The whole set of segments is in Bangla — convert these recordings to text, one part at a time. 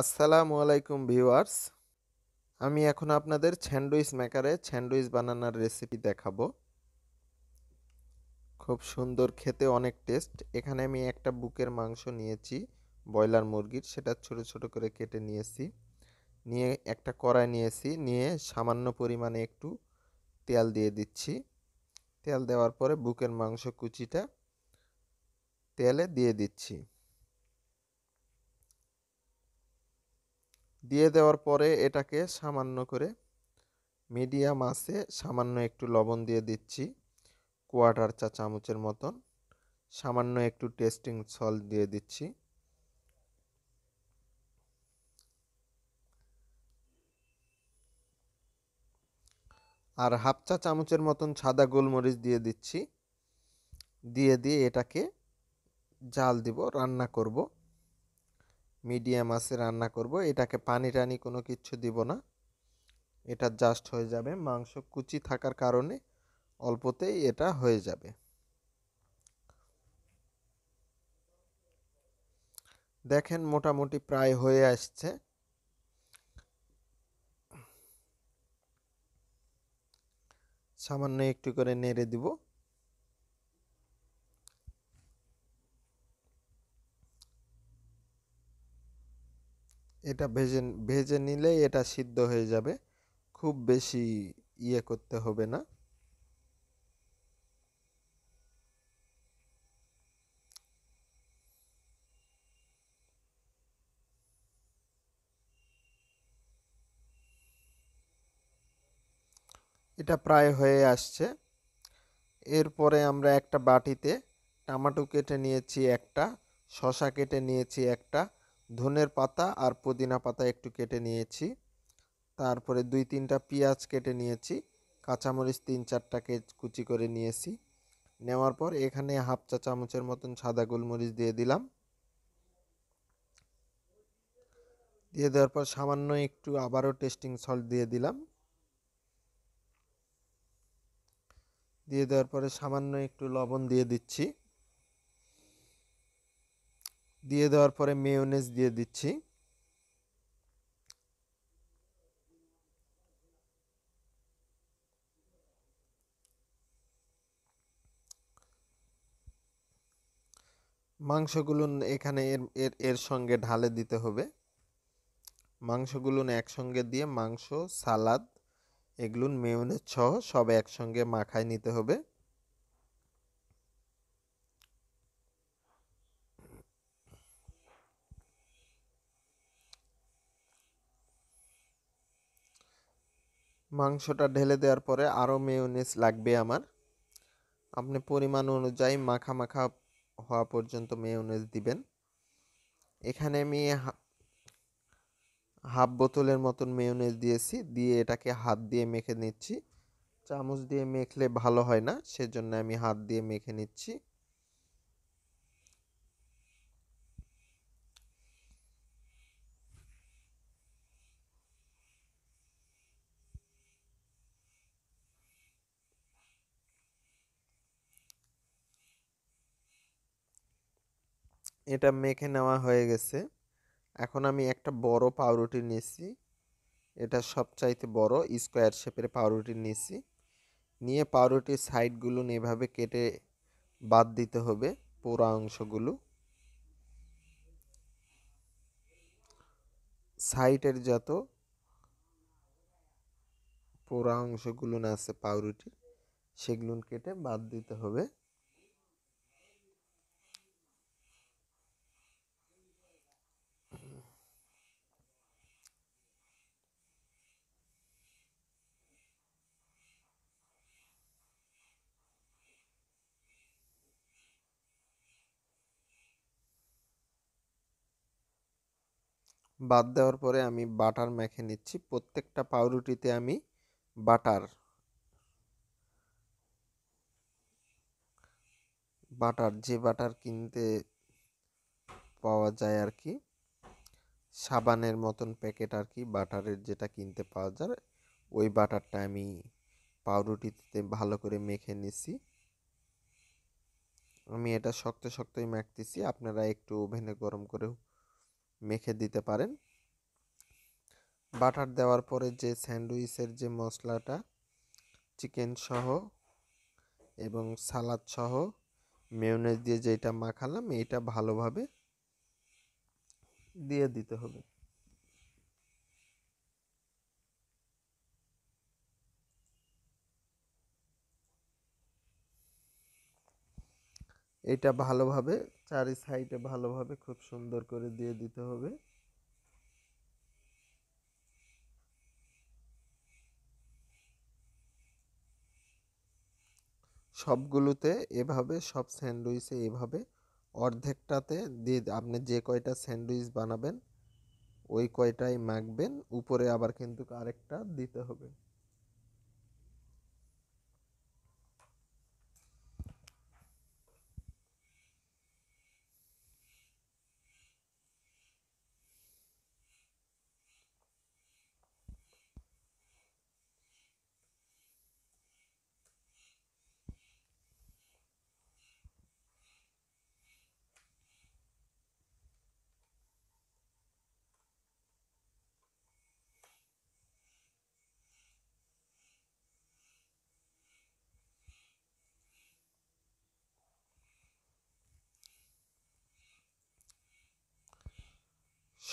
আসসালামু আলাইকুম ভিউয়ার্স আমি এখন আপনাদের স্যান্ডউইচ মেকারে স্যান্ডউইচ বানানোর রেসিপি দেখাবো খুব সুন্দর খেতে অনেক টেস্ট এখানে আমি একটা বুকের মাংস নিয়েছি ব্রয়লার মুরগির সেটা ছোট ছোট করে কেটে নিয়েছি নিয়ে একটা কড়াই নিয়েছি নিয়ে সামান্য পরিমাণে একটু তেল দিয়ে দিচ্ছি তেল দেওয়ার পরে বুকের মাংস কুচিটা তেলে দিয়ে দিচ্ছি দিয়ে দেওয়ার পরে এটাকে সামান্য করে মিডিয়াম আছে সামান্য একটু লবণ দিয়ে দিচ্ছি কোয়াটার চা চামচের মতন সামান্য একটু টেস্টিং সল্ট দিয়ে দিচ্ছি আর হাফ চা চামচের মতন সাদা গোলমরিচ দিয়ে দিচ্ছি দিয়ে দিয়ে এটাকে জাল দিব রান্না করবো মিডিয়াম আছে রান্না করব এটাকে পানি টানি কোনো কিছু দিব না এটা জাস্ট হয়ে যাবে মাংস কুচি থাকার কারণে অল্পতেই এটা হয়ে যাবে দেখেন মোটামুটি প্রায় হয়ে আসছে সামান্য একটু করে নেড়ে দিব এটা ভেজে ভেজে নিলে এটা সিদ্ধ হয়ে যাবে খুব বেশি ইয়ে করতে হবে না এটা প্রায় হয়ে আসছে এরপরে আমরা একটা বাটিতে টামাটো কেটে নিয়েছি একটা শশা কেটে নিয়েছি একটা ধনের পাতা আর পুদিনা পাতা একটু কেটে নিয়েছি তারপরে দুই তিনটা পেঁয়াজ কেটে নিয়েছি কাঁচামরিচ তিন চারটাকে কুচি করে নিয়েছি নেওয়ার পর এখানে হাফ চা চামচের মতন সাদা গোলমরিচ দিয়ে দিলাম দিয়ে দেওয়ার পর সামান্য একটু আবারও টেস্টিং সল্ট দিয়ে দিলাম দিয়ে দেওয়ার পরে সামান্য একটু লবণ দিয়ে দিচ্ছি দিয়ে দেওয়ার পরে মেয়োনেজ দিয়ে দিচ্ছি মাংসগুলো এখানে এর এর এর সঙ্গে ঢালে দিতে হবে মাংসগুলো একসঙ্গে দিয়ে মাংস সালাদ এগুলো মেয়নেজ সহ সব একসঙ্গে মাখায় নিতে হবে মাংসটা ঢেলে দেওয়ার পরে আরও মেয়োনিজ লাগবে আমার আপনি পরিমাণ অনুযায়ী মাখা মাখা হওয়া পর্যন্ত মেয়োনিজ দিবেন এখানে আমি হাফ বোতলের মতন মেয়োনিজ দিয়েছি দিয়ে এটাকে হাত দিয়ে মেখে নিচ্ছি চামচ দিয়ে মেখলে ভালো হয় না সেজন্য আমি হাত দিয়ে মেখে নিচ্ছি এটা মেখে নেওয়া হয়ে গেছে এখন আমি একটা বড় পাউরুটি নিয়েছি এটা সবচাইতে বড় স্কোয়ার শেপের পাউরুটি নিয়েছি নিয়ে পাউরুটির সাইডগুলো এভাবে কেটে বাদ দিতে হবে পোড়া অংশগুলো সাইডের যত পোড়া অংশগুলো আছে পাউরুটি সেগুলো কেটে বাদ দিতে হবে বাদ দেওয়ার পরে আমি বাটার মেখে নিচ্ছি প্রত্যেকটা পাউরুটিতে আমি বাটার বাটার যে বাটার কিনতে পাওয়া যায় আর কি সাবানের মতন প্যাকেট আর কি বাটারের যেটা কিনতে পাওয়া যায় ওই বাটারটা আমি পাউরুটিতে ভালো করে মেখে নিছি আমি এটা শক্ত শক্তই মাখতেছি আপনারা একটু ওভেনে গরম করে মেখে দিতে পারেন বাটার দেওয়ার পরে যে স্যান্ডউইচের যে মশলাটা চিকেন সহ এবং সালাদ সহ মেয়নেজ দিয়ে যেটা মাখালাম এটা ভালোভাবে দিয়ে দিতে হবে এটা ভালোভাবে চারি সাইডে ভালোভাবে খুব সুন্দর করে দিয়ে দিতে হবে সবগুলোতে এভাবে সব স্যান্ডউইচে এভাবে অর্ধেকটাতে দিয়ে আপনি যে কয়টা স্যান্ডউইচ বানাবেন ওই কয়টাই মাখবেন উপরে আবার কিন্তু আরেকটা দিতে হবে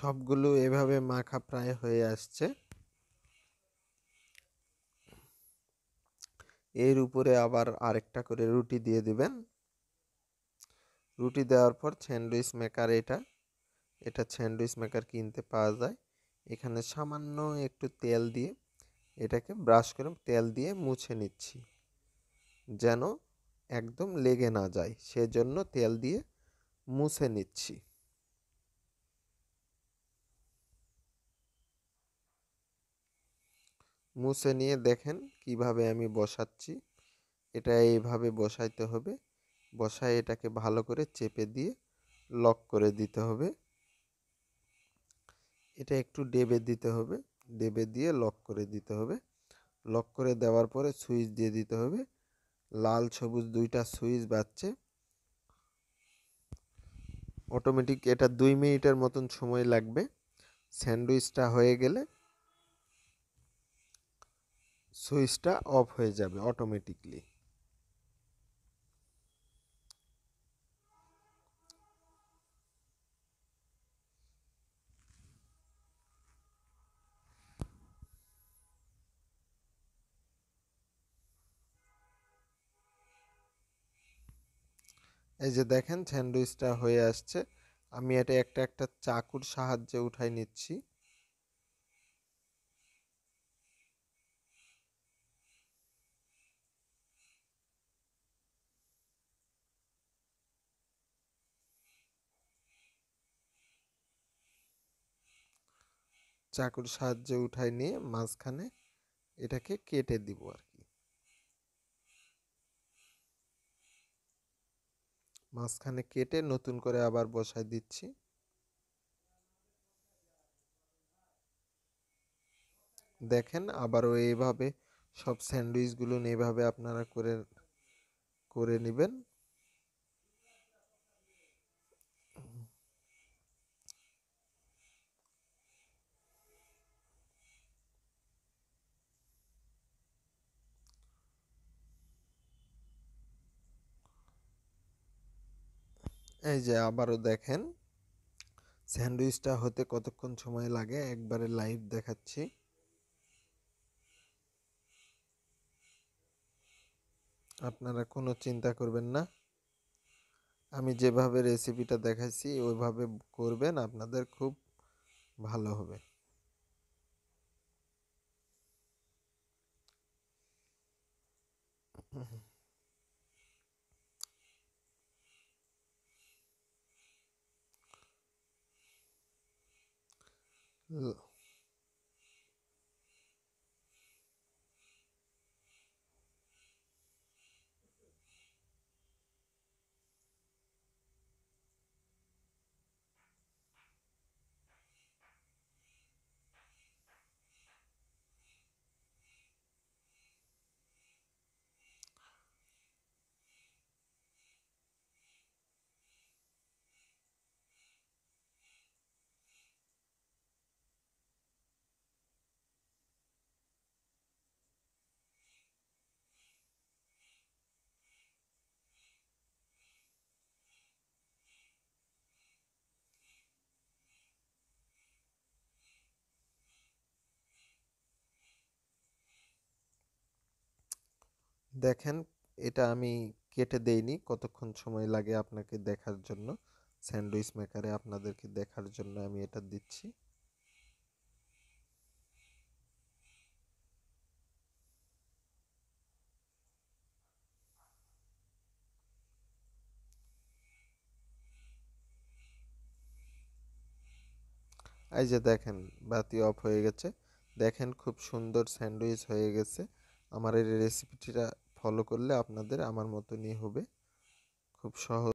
সবগুলো এভাবে মাখা প্রায় হয়ে আসছে এর উপরে আবার আরেকটা করে রুটি দিয়ে দিবেন রুটি দেওয়ার পর স্যান্ডউইচ মেকার এটা এটা স্যান্ডউইচ মেকার কিনতে পাওয়া যায় এখানে সামান্য একটু তেল দিয়ে এটাকে ব্রাশ করে তেল দিয়ে মুছে নিচ্ছি যেন একদম লেগে না যায় সেজন্য তেল দিয়ে মুছে নিচ্ছি মুছে নিয়ে দেখেন কিভাবে আমি বসাচ্ছি এটা এইভাবে বসাইতে হবে বসায় এটাকে ভালো করে চেপে দিয়ে লক করে দিতে হবে এটা একটু ডেবে দিতে হবে ডেবে দিয়ে লক করে দিতে হবে লক করে দেওয়ার পরে সুইচ দিয়ে দিতে হবে লাল সবুজ দুইটা সুইচ বাজছে অটোমেটিক এটা দুই মিনিটের মতন সময় লাগবে স্যান্ডউইচটা হয়ে গেলে সুইচটা অফ হয়ে যাবে অটোমেটিকলি এই যে দেখেন স্যান্ডউইচটা হয়ে আসছে আমি এটা একটা একটা চাকুর সাহায্যে উঠাই নিচ্ছি চাকুর সাহায্যে উঠাই নিয়ে মাঝখানে এটাকে কেটে দিব আর কি মাঝখানে কেটে নতুন করে আবার বসায় দিচ্ছি দেখেন আবারও এইভাবে সব স্যান্ডউইচগুলো এইভাবে আপনারা করে করে নেবেন এই যে আবারও দেখেন স্যান্ডউইচটা হতে কতক্ষণ সময় লাগে একবারে লাইভ দেখাচ্ছি আপনারা কোনো চিন্তা করবেন না আমি যেভাবে রেসিপিটা দেখাচ্ছি ওইভাবে করবেন আপনাদের খুব ভালো হবে হুম Ugh. দেখেন এটা আমি কেটে দেইনি কতক্ষণ সময় লাগে আপনাকে দেখার জন্য স্যান্ডউইচ মেকারে আপনাদেরকে দেখার জন্য আমি এটা দিচ্ছি এই যে দেখেন বাতি অফ হয়ে গেছে দেখেন খুব সুন্দর স্যান্ডউইচ হয়ে গেছে আমার এই রেসিপিটা ফলো করলে আপনাদের আমার মতনই হবে খুব সহজ